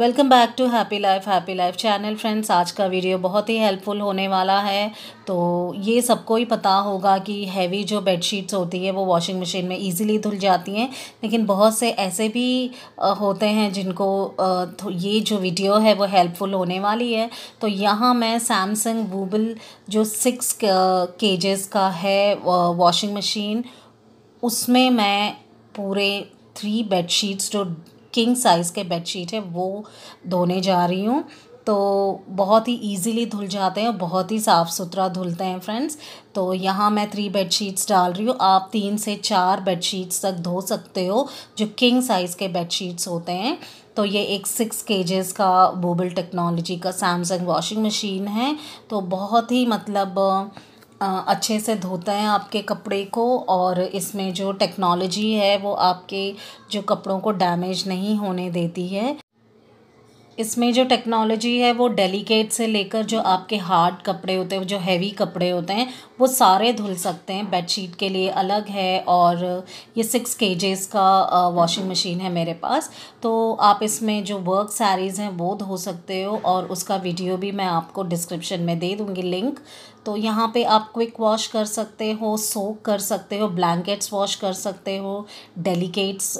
welcome back to happy life happy life channel friends आज का video बहुत ही helpful होने वाला है तो ये सबको ही पता होगा कि हैवी जो बेडशीट्स होती है वो वॉशिंग मशीन में इजीली धुल जाती हैं लेकिन बहुत से ऐसे भी होते हैं जिनको तो ये जो वीडियो है वो हेल्पफुल होने वाली है तो यहाँ मैं सैमसंग वूबल जो सिक्स केजेस का है वॉशिंग मशीन उसमें मैं पूरे थ्री बेडशीट्स जो किंग साइज़ के बेडशीट है वो धोने जा रही हूँ तो बहुत ही इजीली धुल जाते हैं बहुत ही साफ़ सुथरा धुलते हैं फ्रेंड्स तो यहाँ मैं थ्री बेडशीट्स डाल रही हूँ आप तीन से चार बेडशीट्स तक धो सकते हो जो किंग साइज़ के बेडशीट्स होते हैं तो ये एक सिक्स केजेस का बोबल टेक्नोलॉजी का सैमसंग वॉशिंग मशीन है तो बहुत ही मतलब अच्छे से धोता है आपके कपड़े को और इसमें जो टेक्नोलॉजी है वो आपके जो कपड़ों को डैमेज नहीं होने देती है इसमें जो टेक्नोलॉजी है वो डेलिकेट से लेकर जो आपके हार्ड कपड़े होते हैं जो हैवी कपड़े होते हैं वो सारे धुल सकते हैं बेडशीट के लिए अलग है और ये सिक्स केजेस का वॉशिंग मशीन है मेरे पास तो आप इसमें जो वर्क सारीज़ हैं वो धो सकते हो और उसका वीडियो भी मैं आपको डिस्क्रिप्शन में दे दूँगी लिंक तो यहाँ पे आप क्विक वॉश कर सकते हो सोक कर सकते हो ब्लैंकेट्स वॉश कर सकते हो डेलिकेट्स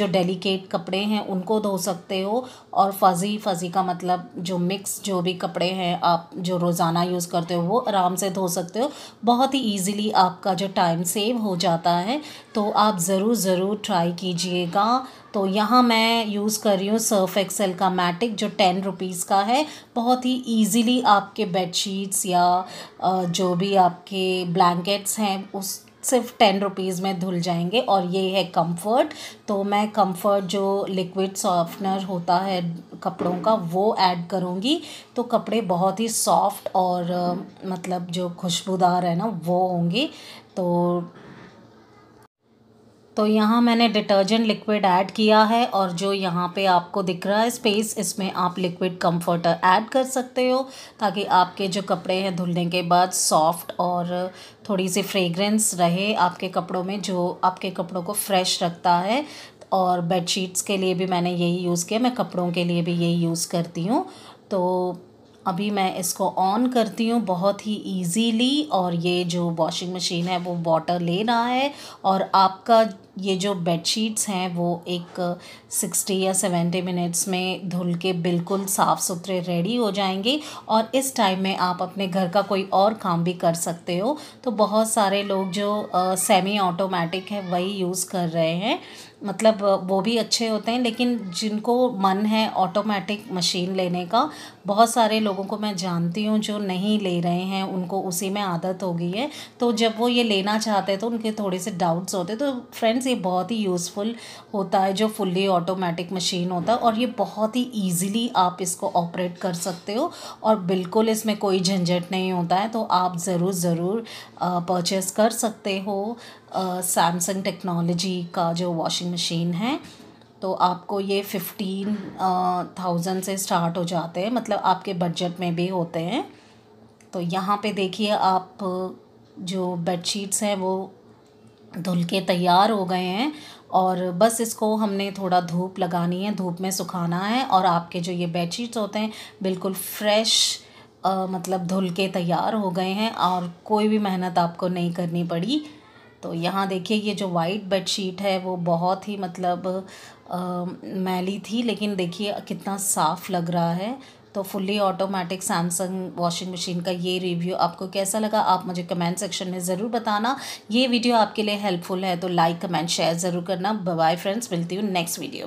जो डेलिकेट कपड़े हैं उनको धो सकते हो और फजी फजी का मतलब जो मिक्स जो भी कपड़े हैं आप जो रोज़ाना यूज़ करते हो वो आराम से धो सकते हो बहुत ही ईजिली आपका जो टाइम सेव हो जाता है तो आप ज़रूर ज़रूर ट्राई कीजिएगा तो यहाँ मैं यूज़ कर रही हूँ सर्फ एक्सेल का मैटिक जो टेन रुपीज़ का है बहुत ही ईजीली आपके बेडशीट्स या जो भी आपके ब्लैंकेट्स हैं उस सिर्फ टेन रुपीज़ में धुल जाएंगे और ये है कंफर्ट तो मैं कंफर्ट जो लिक्विड सॉफ्टनर होता है कपड़ों का वो ऐड करूँगी तो कपड़े बहुत ही सॉफ्ट और मतलब जो खुशबूदार है ना वो होंगे तो तो यहाँ मैंने डिटर्जेंट लिक्विड ऐड किया है और जो यहाँ पे आपको दिख रहा है स्पेस इसमें आप लिक्विड कंफर्टर ऐड कर सकते हो ताकि आपके जो कपड़े हैं धुलने के बाद सॉफ्ट और थोड़ी सी फ्रेगरेंस रहे आपके कपड़ों में जो आपके कपड़ों को फ्रेश रखता है और बेडशीट्स के लिए भी मैंने यही यूज़ किया मैं कपड़ों के लिए भी यही यूज़ करती हूँ तो अभी मैं इसको ऑन करती हूँ बहुत ही इजीली और ये जो वॉशिंग मशीन है वो वाटर ले रहा है और आपका ये जो बेडशीट्स हैं वो एक सिक्सटी या सेवेंटी मिनट्स में धुल के बिल्कुल साफ़ सुथरे रेडी हो जाएंगे और इस टाइम में आप अपने घर का कोई और काम भी कर सकते हो तो बहुत सारे लोग जो सेमी ऑटोमेटिक है वही यूज़ कर रहे हैं मतलब वो भी अच्छे होते हैं लेकिन जिनको मन है ऑटोमेटिक मशीन लेने का बहुत सारे लोगों को मैं जानती हूँ जो नहीं ले रहे हैं उनको उसी में आदत हो गई है तो जब वो ये लेना चाहते हैं तो उनके थोड़े से डाउट्स होते तो फ्रेंड्स से बहुत ही यूज़फुल होता है जो फुल्ली ऑटोमेटिक मशीन होता है और ये बहुत ही ईजिली आप इसको ऑपरेट कर सकते हो और बिल्कुल इसमें कोई झंझट नहीं होता है तो आप ज़रूर ज़रूर परचेस कर सकते हो सैमसंग टेक्नोलॉजी का जो वॉशिंग मशीन है तो आपको ये फिफ्टीन थाउजेंड से स्टार्ट हो जाते हैं मतलब आपके बजट में भी होते हैं तो यहाँ पे देखिए आप जो बेडशीट्स हैं वो धुल के तैयार हो गए हैं और बस इसको हमने थोड़ा धूप लगानी है धूप में सुखाना है और आपके जो ये बेडशीट्स होते हैं बिल्कुल फ्रेश आ, मतलब धुल के तैयार हो गए हैं और कोई भी मेहनत आपको नहीं करनी पड़ी तो यहाँ देखिए ये जो वाइट बेडशीट है वो बहुत ही मतलब आ, मैली थी लेकिन देखिए कितना साफ़ लग रहा है तो fully automatic Samsung washing machine का ये रिव्यू आपको कैसा लगा आप मुझे कमेंट सेक्शन में ज़रूर बताना ये वीडियो आपके लिए हेल्पफुल है तो लाइक कमेंट शेयर ज़रूर करना बाय फ्रेंड्स मिलती हूँ नेक्स्ट वीडियो में